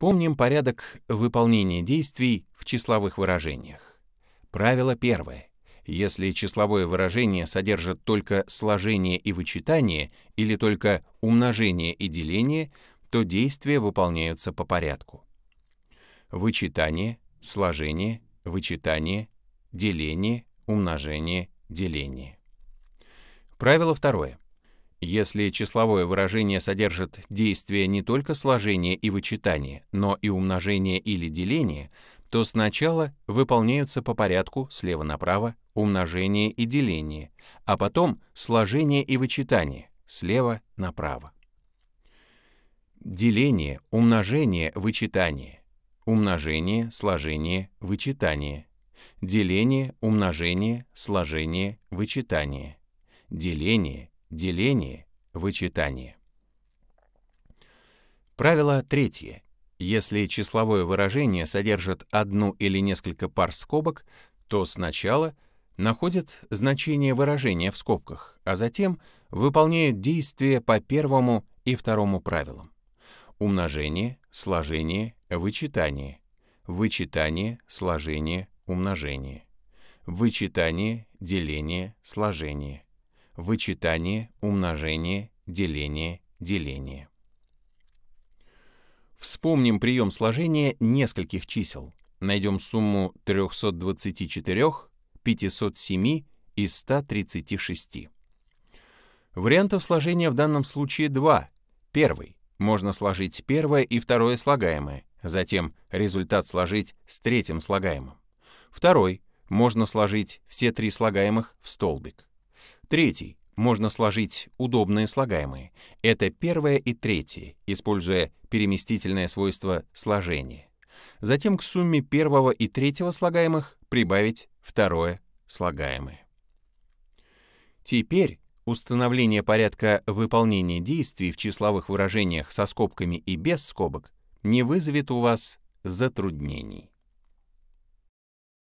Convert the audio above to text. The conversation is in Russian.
Вспомним порядок выполнения действий в числовых выражениях. Правило первое. Если числовое выражение содержит только сложение и вычитание или только умножение и деление, то действия выполняются по порядку. Вычитание, сложение, вычитание, деление, умножение, деление. Правило второе. Если числовое выражение содержит действия не только сложения и вычитания, но и умножения или деления, то сначала выполняются по порядку слева направо умножение и деление, а потом сложение и вычитание слева направо. Деление, умножение, вычитание. Умножение, сложение, вычитание. Деление, умножение, сложение, вычитание. Деление, деление, вычитание. Правило третье. Если числовое выражение содержит одну или несколько пар скобок, то сначала находят значение выражения в скобках, а затем выполняют действия по первому и второму правилам. Умножение, сложение, вычитание. Вычитание, сложение, умножение. Вычитание, деление, сложение вычитание, умножение, деление, деление. Вспомним прием сложения нескольких чисел. Найдем сумму 324, 507 и 136. Вариантов сложения в данном случае два. Первый. Можно сложить первое и второе слагаемое, затем результат сложить с третьим слагаемым. Второй. Можно сложить все три слагаемых в столбик. Третий. Можно сложить удобные слагаемые. Это первое и третье, используя переместительное свойство сложения. Затем к сумме первого и третьего слагаемых прибавить второе слагаемое. Теперь установление порядка выполнения действий в числовых выражениях со скобками и без скобок не вызовет у вас затруднений.